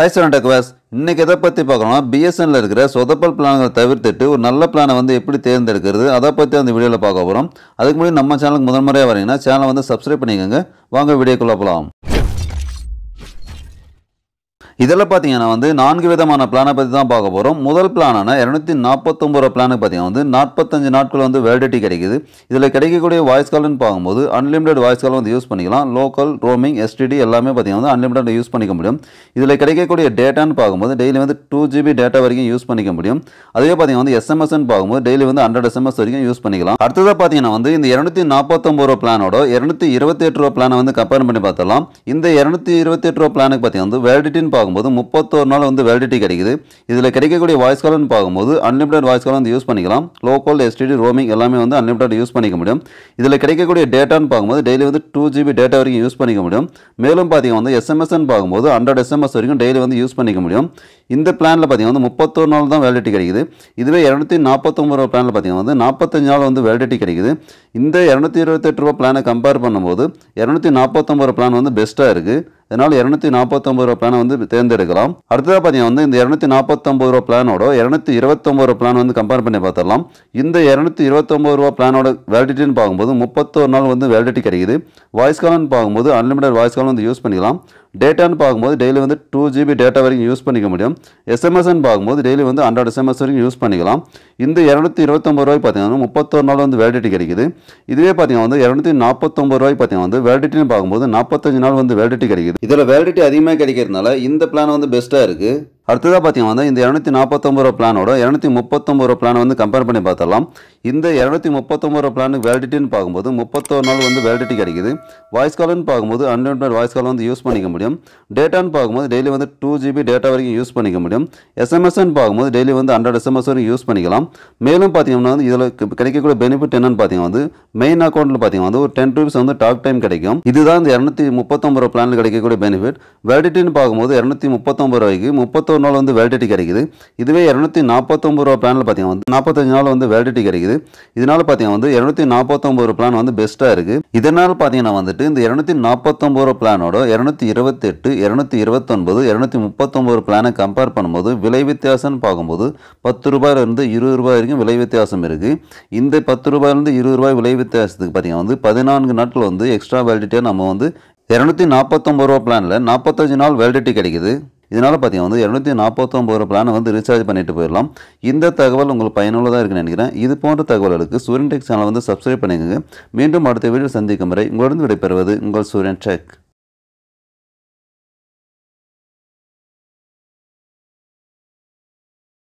high student aqueous இன்னைக்கு எதை பற்றி பார்க்கணும் பிஎஸ்என்னில் இருக்கிற சொதப்பல் பிளான்களை தவிர்த்துட்டு ஒரு நல்ல பிளானை வந்து எப்படி தேர்ந்தெடுக்கிறது அதை பற்றி அந்த வீடியோவில் பார்க்க போகிறோம் அதுக்கு முன்னாடி நம்ம சேனலுக்கு முதன்முறையாக வரீங்கன்னா சேனலை வந்து சப்ஸ்கிரைப் பண்ணிக்கோங்க வாங்க வீடியோக்குள்ளே போகலாம் இதில் பார்த்தீங்கன்னா வந்து நான்கு விதமான பிளானை பற்றி தான் பார்க்க போகிறோம் முதல் பிளானான இரநூத்தி நாற்பத்தொம்பது ரூபா பிளானுக்கு பார்த்தீங்கன்னா வந்து நாற்பத்தஞ்சு நாட்கள் வந்து வேலிடிட்டி கிடைக்குது இதில் கிடைக்கக்கூடிய வாய்ஸ் கால்னு பார்க்கும்போது அன்லிமிடெட் வாய்ஸ் கால் வந்து யூஸ் பண்ணிக்கலாம் லோக்கல் ரோமிங் எஸ்டிடி எல்லாமே பார்த்தீங்கன்னா வந்து அன்லிமிடெட் யூஸ் பண்ணிக்க முடியும் இதில் கிடைக்கக்கூடிய டேட்டான்னு பார்க்கும்போது டெய்லி வந்து டூ ஜிபி டேட்டா வரைக்கும் யூஸ் பண்ணிக்க முடியும் அதே பார்த்தீங்கன்னா வந்து எஸ்எம்எஸ்னு பார்க்கும்போது டெய்லி வந்து ஹண்ட்ரட் எஸ்எம்எஸ் வரைக்கும் யூஸ் பண்ணிக்கலாம் அடுத்ததாக பார்த்தீங்கன்னா வந்து இந்த இரநூத்தி நாற்பத்தொம்பது ரூபா பிளானோட இரநூத்தி இருபத்தி எட்டு ரூபா பிளானை வந்து கம்பேர் பண்ணி பார்த்தலாம் இந்த இரநூத்தி இருபத்தி எட்டு ரூபா பிளானுக்கு பார்த்தீங்கன்னா வந்து வேலிடிட்டின்னு பார்க்கும்போது முப்பத்தோரு நாள் வந்து வேலிடிட்டி கிடைக்குது இதில் கிடைக்கக்கூடிய வாய்ஸ் கால்னு பார்க்கும்போது அன்லிமிடெட் வாய்ஸ் கால் வந்து யூஸ் பண்ணிக்கலாம் லோக்கல் எஸ்டிடி ரோமிங் எல்லாமே வந்து அன்லிமிடெட் யூஸ் பண்ணிக்க முடியும் இதில் கிடைக்கக்கூடிய டேட்டான்னு பார்க்கும்போது டெய்லி வந்து டூ ஜிபி டேட்டா வரைக்கும் யூஸ் பண்ணிக்க முடியும் மேலும் பார்த்தீங்கன்னா வந்து எஸ்எம்எஸ்ன்னு பார்க்கும்போது ஹண்ட்ரட் எஸ்எம்எஸ் வரைக்கும் டெய்லி வந்து யூஸ் பண்ணிக்க முடியும் இந்த பிளானில் பார்த்தீங்கன்னா வந்து முப்பத்தொரு நாள் தான் வேலிடிட்டி கிடைக்குது இதுவே இரநூத்தி நாற்பத்தொம்பது ரூபா பிளானில் பார்த்தீங்கன்னா வந்து நாற்பத்தஞ்சு நாள் வந்து வேலிடிட்டி கிடைக்குது இந்த இரநூத்தி இருபத்தெட்டு ரூபா பிளானை கம்பேர் பண்ணும்போது இரநூத்தி நாற்பத்தொம்பது ரூபா பிளான் வந்து பெஸ்ட்டாக இருக்குது இதனால் இரநூத்தி நாற்பத்தொம்பது ரூபா பிளானை வந்து தேர்ந்தெடுக்கலாம் அடுத்ததாக பார்த்தீங்கன்னா வந்து இந்த இரநூத்தி நாற்பத்தொம்பது ரூபா பிளானோட இரநூத்தி இருபத்தொம்பது ரூபா பிளான் வந்து கம்பேர் பண்ணி பார்த்துடலாம் இந்த இரநூத்தி இருபத்தொம்பது ரூபா பிளானோட வேலிடிட்டின்னு பார்க்கும்போது முப்பத்தோரு நாள் வந்து வேலிடிட்டி கிடைக்குது வாய்ஸ் கால்னு பார்க்கும்போது அன்லிமிடெட் வாய்ஸ் கால் வந்து யூஸ் பண்ணிக்கலாம் டேட்டான்னு பார்க்கும்போது டெய்லி வந்து டூ ஜிபி டேட்டா வரைக்கும் யூஸ் பண்ணிக்க முடியும் எஸ்எம்எஸ்ன்னு பார்க்கும்போது டெய்லி வந்து ஹண்ட்ரட் எஸ்எம்எஸ் வரைக்கும் யூஸ் பண்ணிக்கலாம் இந்த இரநூத்தி இருபத்தொம்பது ரூபாய் பார்த்தீங்கன்னா முப்பத்தொரு நாள் வந்து வேலிடிட்டி கிடைக்குது இதுவே பார்த்தீங்கன்னா வந்து இரநூத்தி நாற்பத்தொம்பது ரூபாய் பார்த்தீங்கன்னா வந்து வேலிடிட்டின்னு பார்க்கும்போது நாற்பத்தஞ்சு நாள் வந்து வேலிடிட்டி கிடைக்குது இதில் வேலிடிட்டி அதிகமாக கிடைக்கிறதுனால இந்த பிளான் வந்து பெஸ்ட்டாக இருக்குது அடுத்ததாக பார்த்தீங்கன்னா இந்த இரநூத்தி நாற்பத்தொம்பது ரூபா பிளானோட இரநூத்தி முப்பத்தொம்பது ரூபா பிளான் வந்து கம்பேர் பண்ணி பார்த்தலாம் இந்த இரநூத்தி முப்பத்தொம்பது ரூபா பிளானுக்கு வேலிடிட்டின்னு பார்க்கும்போது முப்பத்தொரு நாள் வந்து வேலிடிட்டி கிடைக்குது வாய்ஸ் கால்னு பார்க்கும்போது அன்லிமிட்டட் வாய்ஸ் கால் வந்து யூஸ் பண்ணிக்க முடியும் டேட்டான்னு பார்க்கும்போது டெய்லி வந்து டூ ஜிபி டேட்டா வரைக்கும் யூஸ் பண்ணிக்க முடியும் எஸ்எம்எஸ்ன்னு பார்க்கும்போது டெய்லி வந்து ஹண்ட்ரட் எஸ்எம்எஸ் வரைக்கும் யூஸ் பண்ணிக்கலாம் மேலும் பார்த்தீங்கன்னா வந்து இதில் கிடைக்கக்கூடிய பெனிஃபிட் என்னென்னு பார்த்தீங்கன்னா வந்து மெயின் அக்கௌண்ட்டில் பார்த்தீங்கன்னா வந்து ஒரு டென் ருபீஸ் வந்து டாக் டைம் கிடைக்கும் இதுதான் இந்த இரநூத்தி முப்பத்தொம்பது ரூபா பிளானில் கிடைக்கக்கூடிய பெனிஃபிட் வேலிடிட்டின்னு பார்க்கும்போது இரநூத்தி முப்பத்தொம்பது ரூபாய்க்கு முப்பத்தொரு தொண்ணூறு நாள் வந்து வேலிடிட்டி கிடைக்குது இதுவே இரநூத்தி நாற்பத்தொம்பது ரூபா பிளானில் பார்த்தீங்கன்னா வந்து நாற்பத்தஞ்சு நாள் வந்து வேலிடிட்டி கிடைக்குது இதனால் பார்த்தீங்கன்னா வந்து இரநூத்தி நாற்பத்தொம்பது ரூபா பிளான் வந்து பெஸ்ட்டாக இருக்குது இதனால் பார்த்தீங்கன்னா வந்துட்டு இந்த இரநூத்தி நாற்பத்தொம்பது ரூபா பிளானோட இரநூத்தி இருபத்தெட்டு இரநூத்தி இருபத்தொன்பது இரநூத்தி முப்பத்தொம்பது பிளானை கம்பேர் பண்ணும்போது விலை வித்தியாசம்னு பார்க்கும்போது பத்து ரூபாயிலிருந்து இருபது ரூபாய் வரைக்கும் விலை வித்தியாசம் இருக்குது இந்த பத்து ரூபாயிலிருந்து இருபது ரூபாய் விலை வித்தியாசத்துக்கு பார்த்தீங்கன்னா வந்து பதினான்கு நாட்கள் வந்து எக்ஸ்ட்ரா வேலிடிட்டியாக நம்ம வந்து இரநூத்தி நாற்பத்தொம்பது ரூபா பிளானில் நாற்பத்தஞ்சு நாள் வேலிடிட்டி கிடைக்குது இதனால் பார்த்தீங்கன்னா வந்து இரநூத்தி நாற்பத்தொம்போது ரூபா பிளானை வந்து ரீசார்ஜ் பண்ணிட்டு போயிடலாம் இந்த தகவல் உங்களுக்கு பயனுள்ளதாக இருக்குன்னு நினைக்கிறேன் இது போன்ற தகவல்களுக்கு சூரியன் டெக் சேனலை வந்து சப்ஸ்கிரைப் பண்ணிக்கோங்க மீண்டும் அடுத்த வீடியோ சந்திக்கும் வரை உங்களிடம் விடைபெறுவது உங்கள் சூரியன் டெக்